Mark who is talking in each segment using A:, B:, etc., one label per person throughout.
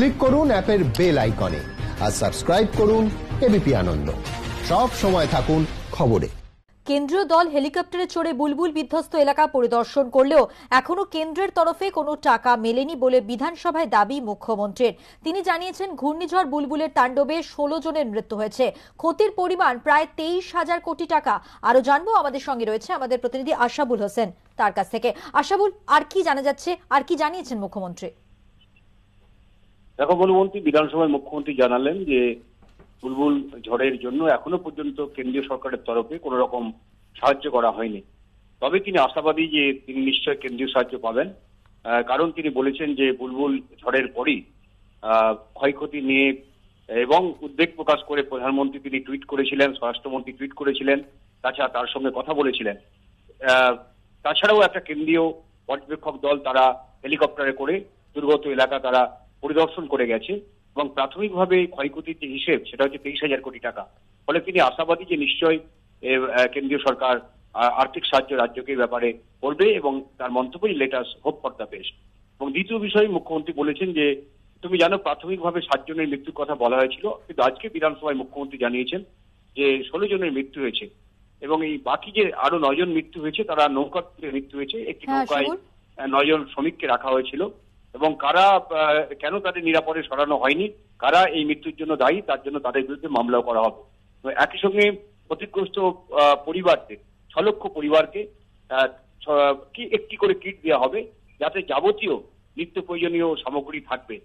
A: click করুন অ্যাপের bell আইকনে আর সাবস্ক্রাইব করুন এবিপি আনন্দ সব সময় থাকুন খবরে
B: কেন্দ্রীয় দল হেলিকপ্টারে চড়ে বুলবুল বিধ্বস্ত এলাকা পরিদর্শন করলেও এখনও কেন্দ্রের তরফে কোনো টাকা মেলেনি বলে বিধানসভায় দাবি মুখ্যমন্ত্রীর তিনি জানিয়েছেন ঘূর্ণিঝড় বুলবুলের তাণ্ডবে ষোলো জনের মৃত্যু হয়েছে ক্ষতির পরিমাণ প্রায় তেইশ হাজার কোটি টাকা আরও জানবো আমাদের সঙ্গে রয়েছে আমাদের প্রতিনিধি আশাবুল হোসেন তার কাছ থেকে আশাবুল আর কি জানা যাচ্ছে আর কি জানিয়েছেন মুখ্যমন্ত্রী
A: দেখো বলবন্তী বিধানসভায় মুখ্যমন্ত্রী জানালেন যে বুলবুল ঝড়ের জন্য এখনো পর্যন্ত কেন্দ্রীয় সরকারের তরফে কোন রকম সাহায্য করা হয়নি তবে তিনি আশাবাদী যে তিনি নিশ্চয় কেন্দ্রীয় সাহায্য পাবেন কারণ তিনি বলেছেন যে বুলবুল ঝড়ের পরই ক্ষয়ক্ষতি নিয়ে এবং উদ্বেগ প্রকাশ করে প্রধানমন্ত্রী তিনি টুইট করেছিলেন স্বরাষ্ট্রমন্ত্রী টুইট করেছিলেন তাছাড়া তার সঙ্গে কথা বলেছিলেন তাছাড়াও একটা কেন্দ্রীয় পর্যবেক্ষক দল তারা হেলিকপ্টারে করে দুর্গত এলাকা তারা পরিদর্শন করে গেছে এবং প্রাথমিকভাবে ক্ষয়ক্ষতির যে হিসেব সেটা হচ্ছে তেইশ হাজার কোটি টাকা ফলে তিনি আশাবাদী যে নিশ্চয় কেন্দ্রীয় সরকার আর্থিক সাহায্য রাজ্যকে ব্যাপারে করবে এবং তার মন্তব্যই let us hope for the best এবং দ্বিতীয় বিষয়ে মুখ্যমন্ত্রী বলেছেন যে তুমি জানো প্রাথমিকভাবে সাতজনের মৃত্যুর কথা বলা হয়েছিল কিন্তু আজকে বিধানসভায় মুখ্যমন্ত্রী জানিয়েছেন যে ষোলো জনের মৃত্যু হয়েছে এবং এই বাকি যে আরো নয়জন মৃত্যু হয়েছে তারা নৌকা মৃত্যু হয়েছে একটি হ্যাঁ, নৌকায় নয়জন শ্রমিককে রাখা হয়েছিল এবং কারা কেন তাদের নিরাপদে সরানো হয়নি কারা এই মৃত্যুর জন্য দায়ী তার জন্য তাদের বিরুদ্ধে মামলাও করা হবে একই সঙ্গে ক্ষতিগ্রস্ত পরিবারদের ছ লক্ষ পরিবারকে কি একটি করে কিট দেওয়া হবে যাতে যাবতীয় নিত্য প্রয়োজনীয় সামগ্রী থাকবে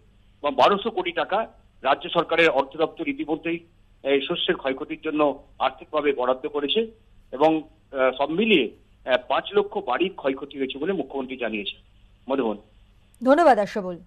A: এবং বারোশো কোটি টাকা রাজ্য সরকারের অর্থ দপ্তর ইতিমধ্যেই শস্যের ক্ষয়ক্ষতির জন্য আর্থিকভাবে বরাদ্দ করেছে এবং সব মিলিয়ে পাঁচ লক্ষ বাড়ির ক্ষয়ক্ষতি হয়েছে বলে মুখ্যমন্ত্রী জানিয়েছে মধুবন
B: ধন্যবাদ আশাবুল